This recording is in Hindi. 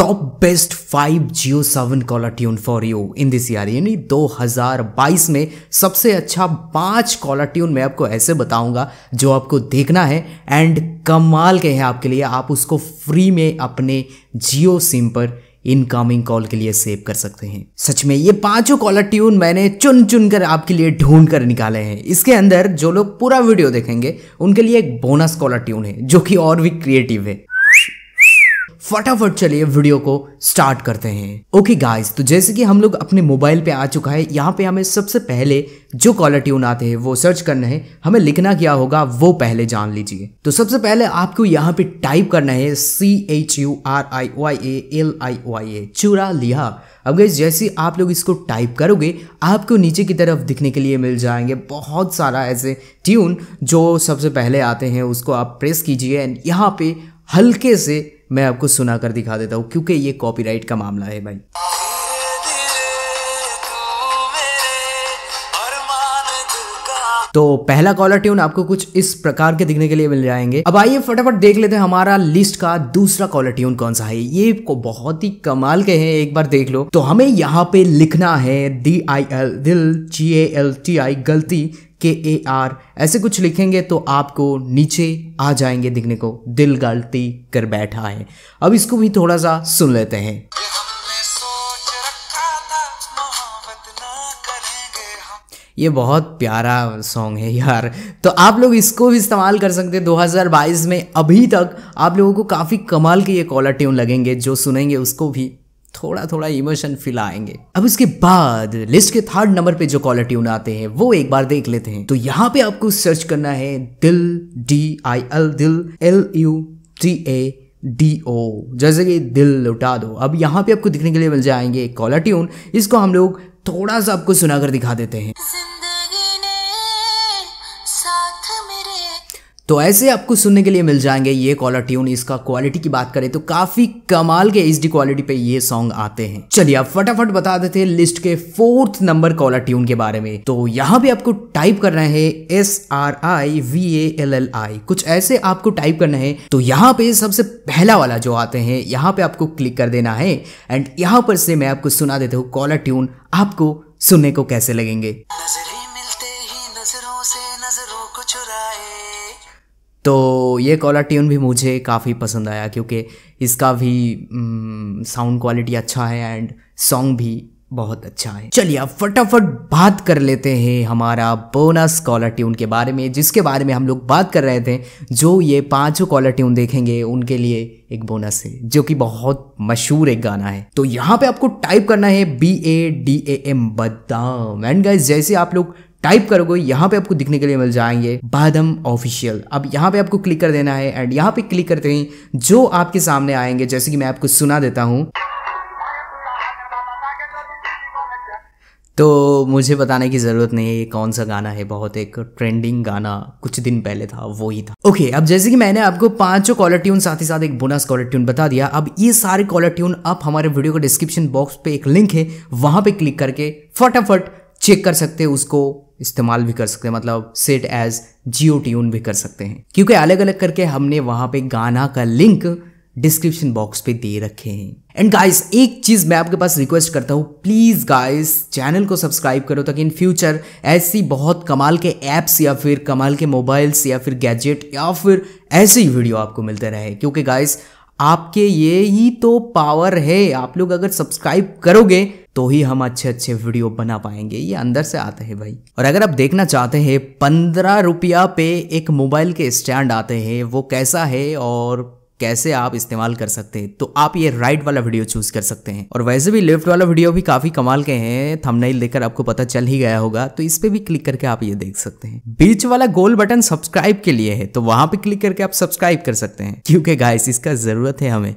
top best five Jio seven caller tune for you in this year यानी 2022 में सबसे अच्छा पांच कॉलर ट्यून मैं आपको ऐसे बताऊंगा जो आपको देखना है एंड कमाल के हैं आपके लिए आप उसको फ्री में अपने जियो सिम पर इनकमिंग कॉल के लिए सेव कर सकते हैं सच में ये पांचों कॉलर ट्यून मैंने चुन चुन कर आपके लिए ढूंढ कर निकाले हैं इसके अंदर जो लोग पूरा वीडियो देखेंगे उनके लिए एक बोनस कॉलर ट्यून है जो कि और भी क्रिएटिव है फटाफट चलिए वीडियो को स्टार्ट करते हैं ओके गाइस तो जैसे कि हम लोग अपने मोबाइल पे आ चुका है यहाँ पे हमें सबसे पहले जो कॉलर ट्यून आते हैं वो सर्च करना है हमें लिखना क्या होगा वो पहले जान लीजिए तो सबसे पहले आपको यहाँ पे टाइप करना है C H U R I Y A L I Y A चूरा लिहा अब गई जैसे आप लोग इसको टाइप करोगे आपको नीचे की तरफ दिखने के लिए मिल जाएंगे बहुत सारा ऐसे ट्यून जो सबसे पहले आते हैं उसको आप प्रेस कीजिए एंड यहाँ पे हल्के से मैं आपको सुनाकर दिखा देता हूँ क्योंकि ये कॉपीराइट का मामला है भाई तो पहला कॉलर ट्यून आपको कुछ इस प्रकार के दिखने के लिए मिल जाएंगे अब आइए फटाफट देख लेते हैं हमारा लिस्ट का दूसरा कॉलर ट्यून कौन सा है ये बहुत ही कमाल के हैं एक बार देख लो तो हमें यहाँ पे लिखना है डी आई एल दिल जी ए एल टी आई गलती के ए आर ऐसे कुछ लिखेंगे तो आपको नीचे आ जाएंगे दिखने को दिल गलती कर बैठा है अब इसको भी थोड़ा सा सुन लेते हैं ये बहुत प्यारा सॉन्ग है यार तो आप लोग इसको भी इस्तेमाल कर सकते हैं 2022 में अभी तक आप लोगों को काफ़ी कमाल के ये कॉलर ट्यून लगेंगे जो सुनेंगे उसको भी थोड़ा थोड़ा इमोशन फील आएंगे अब उसके बाद लिस्ट के थर्ड नंबर पे जो कॉलर ट्यून आते हैं वो एक बार देख लेते हैं तो यहाँ पे आपको सर्च करना है दिल डी आई एल दिल L U T A D O जैसे कि दिल लुटा दो अब यहाँ पे आपको दिखने के लिए मिल जाएंगे कॉलर ट्यून इसको हम लोग थोड़ा सा आपको सुनाकर दिखा देते हैं तो ऐसे आपको सुनने के लिए मिल जाएंगे ये कॉलर ट्यून इसका क्वालिटी की बात करें तो काफी कमाल के एच क्वालिटी पे ये सॉन्ग आते हैं चलिए आप फटाफट बता देते हैं लिस्ट के फोर्थ नंबर कॉलर ट्यून के बारे में तो यहाँ भी आपको टाइप करना है S R I V A L L I कुछ ऐसे आपको टाइप करना है तो यहाँ पे सबसे पहला वाला जो आते हैं यहाँ पे आपको क्लिक कर देना है एंड यहाँ पर से मैं आपको सुना देता हूँ कॉलर ट्यून आपको सुनने को कैसे लगेंगे तो ये कॉलर ट्यून भी मुझे काफ़ी पसंद आया क्योंकि इसका भी साउंड क्वालिटी अच्छा है एंड सॉन्ग भी बहुत अच्छा है चलिए अब फटाफट बात कर लेते हैं हमारा बोनस कॉलर ट्यून के बारे में जिसके बारे में हम लोग बात कर रहे थे जो ये पांचों कॉलर ट्यून देखेंगे उनके लिए एक बोनस है जो कि बहुत मशहूर एक गाना है तो यहाँ पे आपको टाइप करना है B A D A M बदाम एंड गाइज जैसे आप लोग टाइप करोगे यहाँ पे आपको दिखने के लिए मिल जाएंगे बादम ऑफिशियल अब यहाँ पे आपको क्लिक कर देना है एंड यहाँ पे क्लिक करते ही जो आपके सामने आएंगे जैसे कि मैं आपको सुना देता हूँ तो मुझे बताने की ज़रूरत नहीं है ये कौन सा गाना है बहुत एक ट्रेंडिंग गाना कुछ दिन पहले था वो ही था ओके okay, अब जैसे कि मैंने आपको पांचों कॉलर ट्यून साथ ही साथ एक बोनस कॉलर ट्यून बता दिया अब ये सारे कॉलर ट्यून आप हमारे वीडियो के डिस्क्रिप्शन बॉक्स पे एक लिंक है वहाँ पे क्लिक करके फटाफट चेक कर सकते हैं उसको इस्तेमाल भी कर सकते हैं मतलब सेट एज जियो ट्यून भी कर सकते हैं क्योंकि अलग अलग करके हमने वहां पे गाना का लिंक डिस्क्रिप्शन बॉक्स पे दे रखे हैं एंड गाइस एक चीज मैं आपके पास रिक्वेस्ट करता हूँ प्लीज गाइस चैनल को सब्सक्राइब करो ताकि इन फ्यूचर ऐसी बहुत कमाल के ऐप्स या फिर कमाल के मोबाइल्स या फिर गैजेट या फिर ऐसे ही वीडियो आपको मिलते रहे क्योंकि गाइस आपके ये ही तो पावर है आप लोग अगर सब्सक्राइब करोगे तो ही हम अच्छे अच्छे वीडियो बना पाएंगे ये अंदर से आते हैं भाई और अगर आप देखना चाहते हैं पंद्रह रुपया पे एक मोबाइल के स्टैंड आते हैं वो कैसा है और कैसे आप इस्तेमाल कर सकते हैं तो आप ये राइट वाला वीडियो चूज कर सकते हैं और वैसे भी लेफ्ट वाला वीडियो भी काफी कमाल के हैं थंबनेल देखकर आपको पता चल ही गया होगा तो इस पर भी क्लिक करके आप ये देख सकते हैं बीच वाला गोल बटन सब्सक्राइब के लिए है तो वहां पे क्लिक करके आप सब्सक्राइब कर सकते हैं क्योंकि गाइस इसका जरूरत है हमें